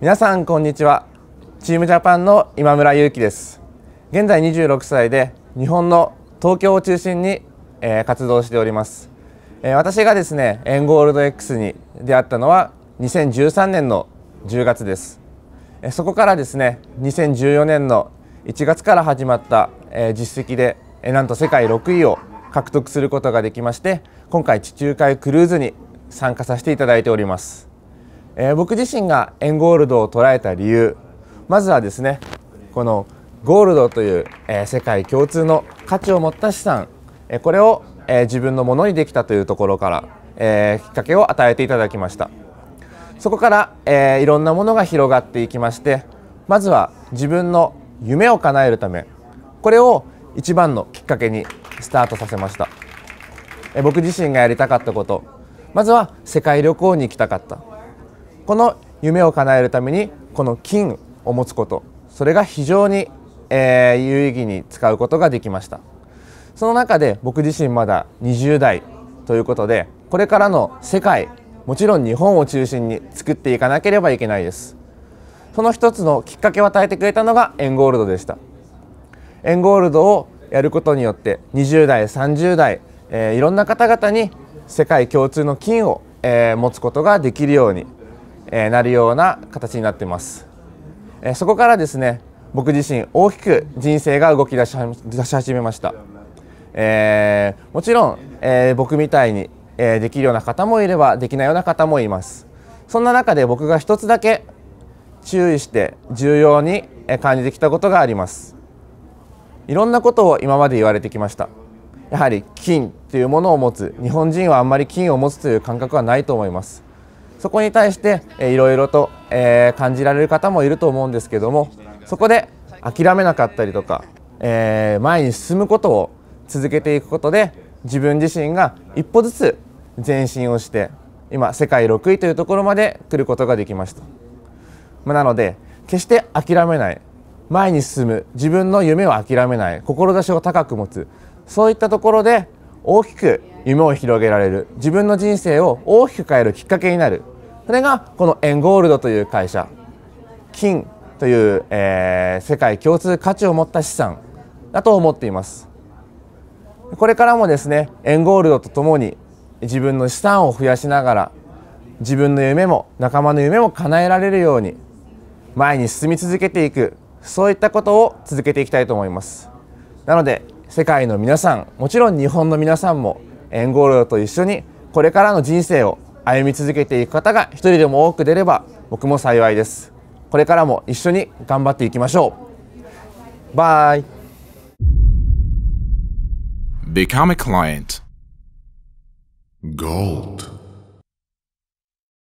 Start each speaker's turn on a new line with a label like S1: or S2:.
S1: 皆さんこんにちはチームジャパンの今村祐希です現在26歳で日本の東京を中心に、えー、活動しております、えー、私がですねエンゴールド X に出会ったのは2013年の10月です、えー、そこからですね2014年の1月から始まった、え実績で、えなんと世界6位を獲得することができまして今回地中海クルーズに参加させていただいておりますえー、僕自身がエンゴールドを捉えた理由まずはですねこのゴールドという、えー、世界共通の価値を持った資産、えー、これを、えー、自分のものにできたというところから、えー、きっかけを与えていただきましたそこから、えー、いろんなものが広がっていきましてまずは自分の夢を叶えるためこれを一番のきっかけにスタートさせました、えー、僕自身がやりたかったことまずは世界旅行に行きたかったこの夢を叶えるためにこの金を持つことそれが非常に、えー、有意義に使うことができましたその中で僕自身まだ20代ということでこれからの世界もちろん日本を中心に作っていかなければいけないですその一つのきっかけを与えてくれたのがエンゴールドでしたエンゴールドをやることによって20代30代、えー、いろんな方々に世界共通の金を、えー、持つことができるようにえなるような形になってます、えそこからですね僕自身大きく人生が動き出し始めました、えもちろん、え僕みたいに、えできるような方もいればできないような方もいますそんな中で僕が一つだけ注意して重要に感じてきたことがありますいろんなことを今まで言われてきましたやはり金というものを持つ日本人はあんまり金を持つという感覚はないと思いますそこに対していろいろと、え感じられる方もいると思うんですけどもそこで諦めなかったりとか、え前に進むことを続けていくことで自分自身が一歩ずつ前進をして今世界6位というところまで来ることができました、まあ、なので決して諦めない前に進む自分の夢を諦めない志を高く持つそういったところで大きく夢を広げられる自分の人生を大きく変えるきっかけになるそれがこのエンゴールドという会社金という、えー、世界共通価値を持った資産だと思っていますこれからもですねエンゴールドとともに自分の資産を増やしながら自分の夢も仲間の夢も叶えられるように前に進み続けていくそういったことを続けていきたいと思いますなので世界の皆さんもちろん日本の皆さんもエンゴールドと一緒にこれからの人生を歩み続けていく方が一人でも多く出れば僕も幸いですこれからも一緒に頑張っていきましょうバイ Become a client Gold